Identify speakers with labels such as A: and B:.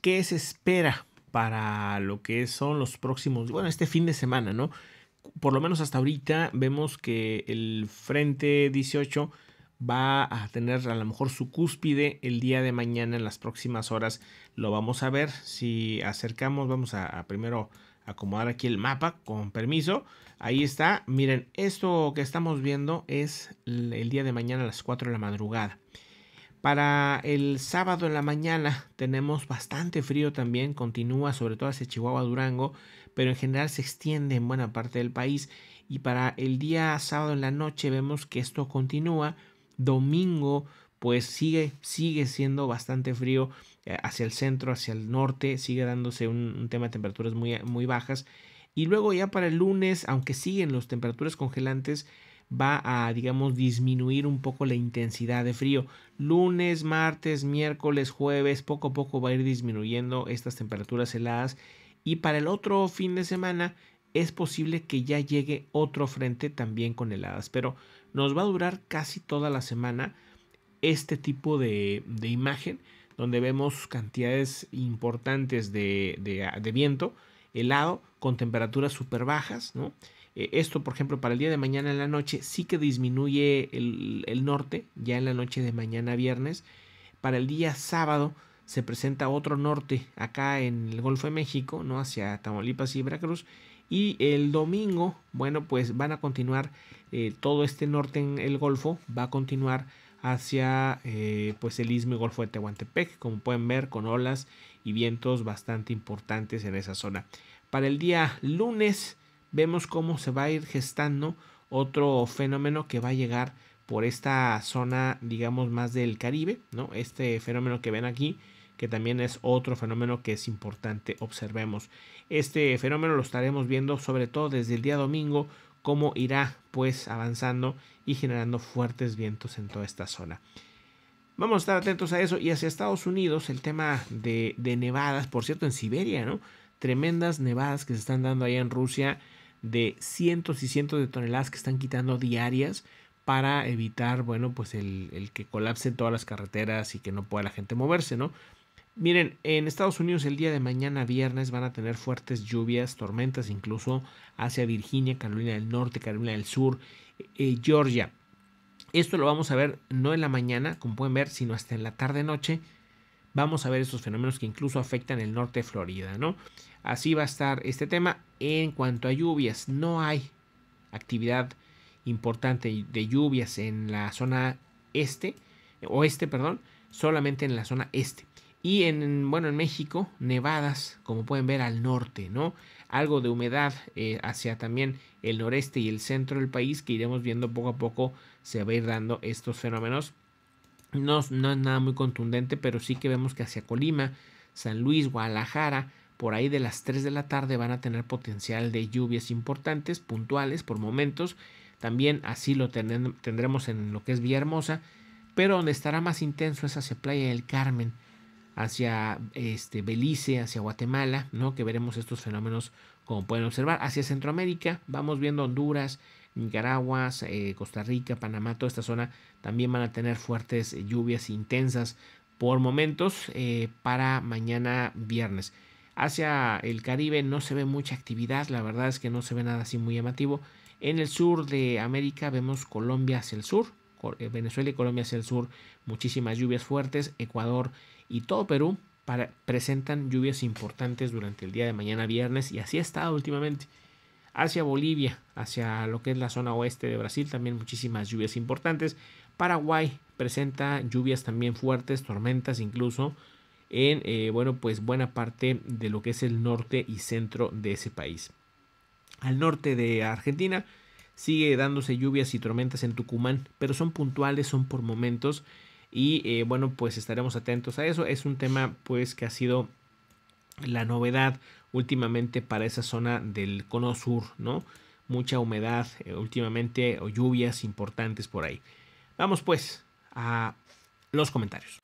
A: ¿qué se espera para lo que son los próximos, bueno, este fin de semana, ¿no? Por lo menos hasta ahorita vemos que el Frente 18 va a tener a lo mejor su cúspide el día de mañana en las próximas horas. Lo vamos a ver. Si acercamos, vamos a, primero acomodar aquí el mapa con permiso. Ahí está. Miren, esto que estamos viendo es el, el día de mañana a las 4 de la madrugada. Para el sábado en la mañana tenemos bastante frío también, continúa sobre todo hacia Chihuahua, Durango, pero en general se extiende en buena parte del país. Y para el día sábado en la noche vemos que esto continúa. Domingo pues sigue, sigue siendo bastante frío eh, hacia el centro, hacia el norte, sigue dándose un, tema de temperaturas muy, muy bajas. Y luego ya para el lunes, aunque siguen las temperaturas congelantes, va a, digamos, disminuir un poco la intensidad de frío. Lunes, martes, miércoles, jueves, poco a poco va a ir disminuyendo estas temperaturas heladas. Y para el otro fin de semana es posible que ya llegue otro frente también con heladas, pero nos va a durar casi toda la semana este tipo de, imagen donde vemos cantidades importantes de, de, viento helado con temperaturas súper bajas, ¿no? Eh, esto, por ejemplo, para el día de mañana en la noche sí que disminuye el, norte, ya en la noche de mañana viernes. Para el día sábado se presenta otro norte acá en el Golfo de México, ¿no? Hacia Tamaulipas y Veracruz. Y el domingo, bueno, pues van a continuar eh, todo este norte en el Golfo, va a continuar hacia eh, pues el istmo y Golfo de Tehuantepec, como pueden ver, con olas y vientos bastante importantes en esa zona. Para el día lunes vemos cómo se va a ir gestando otro fenómeno que va a llegar por esta zona, digamos, más del Caribe, ¿no? Este fenómeno que ven aquí, que también es otro fenómeno que es importante observemos. Este fenómeno lo estaremos viendo sobre todo desde el día domingo, cómo irá pues avanzando y generando fuertes vientos en toda esta zona. Vamos a estar atentos a eso y hacia Estados Unidos el tema de, de nevadas, por cierto, en Siberia, ¿no? Tremendas nevadas que se están dando allá en Rusia de cientos y cientos de toneladas que están quitando diarias para evitar, bueno, pues el, que colapse todas las carreteras y que no pueda la gente moverse, ¿no? Miren, en Estados Unidos el día de mañana viernes van a tener fuertes lluvias, tormentas incluso hacia Virginia, Carolina del Norte, Carolina del Sur, eh, Georgia. Esto lo vamos a ver no en la mañana, como pueden ver, sino hasta en la tarde-noche vamos a ver estos fenómenos que incluso afectan el norte de Florida, ¿no? Así va a estar este tema. En cuanto a lluvias, no hay actividad importante de lluvias en la zona este, oeste, perdón, solamente en la zona este. Y en, bueno, en México, nevadas, como pueden ver al norte, ¿no? Algo de humedad eh, hacia también el noreste y el centro del país que iremos viendo poco a poco se va a ir dando estos fenómenos no, es nada muy contundente, pero sí que vemos que hacia Colima, San Luis, Guadalajara, por ahí de las 3 de la tarde van a tener potencial de lluvias importantes, puntuales por momentos. También así lo tendremos en lo que es Villahermosa, pero donde estará más intenso es hacia Playa del Carmen, hacia este, Belice, hacia Guatemala, ¿no? que veremos estos fenómenos como pueden observar. Hacia Centroamérica, vamos viendo Honduras, Nicaragua, eh, Costa Rica, Panamá, toda esta zona también van a tener fuertes eh, lluvias intensas por momentos eh, para mañana viernes. Hacia el Caribe no se ve mucha actividad, la verdad es que no se ve nada así muy llamativo. En el sur de América vemos Colombia hacia el sur, Venezuela y Colombia hacia el sur, muchísimas lluvias fuertes, Ecuador y todo Perú presentan lluvias importantes durante el día de mañana viernes y así ha estado últimamente hacia Bolivia, hacia lo que es la zona oeste de Brasil, también muchísimas lluvias importantes. Paraguay presenta lluvias también fuertes, tormentas incluso en eh, bueno pues buena parte de lo que es el norte y centro de ese país. Al norte de Argentina sigue dándose lluvias y tormentas en Tucumán, pero son puntuales, son por momentos y eh, bueno pues estaremos atentos a eso. Es un tema pues que ha sido la novedad últimamente para esa zona del cono sur, ¿no? Mucha humedad eh, últimamente o lluvias importantes por ahí. Vamos pues a los comentarios.